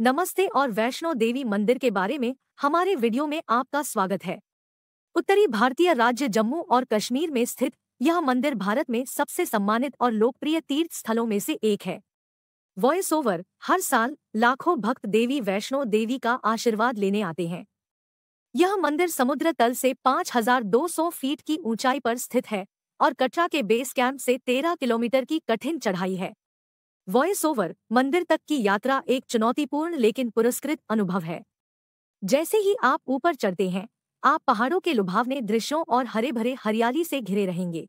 नमस्ते और वैष्णो देवी मंदिर के बारे में हमारे वीडियो में आपका स्वागत है उत्तरी भारतीय राज्य जम्मू और कश्मीर में स्थित यह मंदिर भारत में सबसे सम्मानित और लोकप्रिय तीर्थ स्थलों में से एक है वॉयस ओवर हर साल लाखों भक्त देवी वैष्णो देवी का आशीर्वाद लेने आते हैं यह मंदिर समुद्र तल से 5,200 फीट की ऊंचाई पर स्थित है और कटरा के बेस कैंप से 13 किलोमीटर की कठिन चढ़ाई है वॉइस ओवर मंदिर तक की यात्रा एक चुनौतीपूर्ण लेकिन पुरस्कृत अनुभव है जैसे ही आप ऊपर चढ़ते हैं आप पहाड़ों के लुभावने दृश्यों और हरे भरे हरियाली से घिरे रहेंगे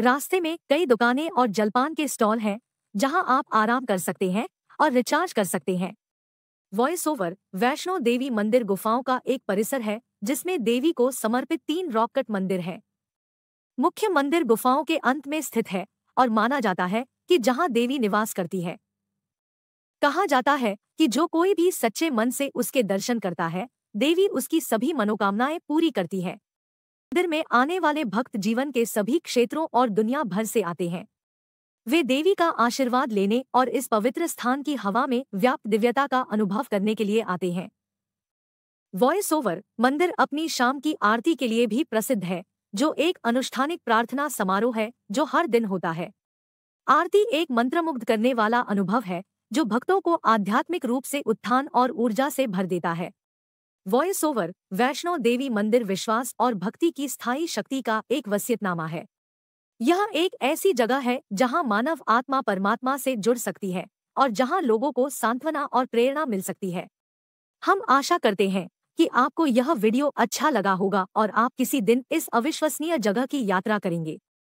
रास्ते में कई दुकानें और जलपान के स्टॉल हैं जहां आप आराम कर सकते हैं और रिचार्ज कर सकते हैं वॉइस ओवर वैष्णो देवी मंदिर गुफाओं का एक परिसर है जिसमें देवी को समर्पित तीन रॉकट मंदिर हैं मुख्य मंदिर गुफाओं के अंत में स्थित है और माना जाता है कि जहां देवी निवास करती है कहा जाता है कि जो कोई भी सच्चे मन से उसके दर्शन करता है देवी उसकी सभी मनोकामनाएं पूरी करती है मंदिर में आने वाले भक्त जीवन के सभी क्षेत्रों और दुनिया भर से आते हैं वे देवी का आशीर्वाद लेने और इस पवित्र स्थान की हवा में व्याप्त दिव्यता का अनुभव करने के लिए आते हैं वॉइस ओवर मंदिर अपनी शाम की आरती के लिए भी प्रसिद्ध है जो एक अनुष्ठानिक प्रार्थना समारोह है जो हर दिन होता है आरती एक मंत्रमुग्ध करने वाला अनुभव है जो भक्तों को आध्यात्मिक रूप से उत्थान और ऊर्जा से भर देता है वॉयस ओवर वैष्णो देवी मंदिर विश्वास और भक्ति की स्थायी शक्ति का एक वसियतनामा है यह एक ऐसी जगह है जहां मानव आत्मा परमात्मा से जुड़ सकती है और जहां लोगों को सांत्वना और प्रेरणा मिल सकती है हम आशा करते हैं कि आपको यह वीडियो अच्छा लगा होगा और आप किसी दिन इस अविश्वसनीय जगह की यात्रा करेंगे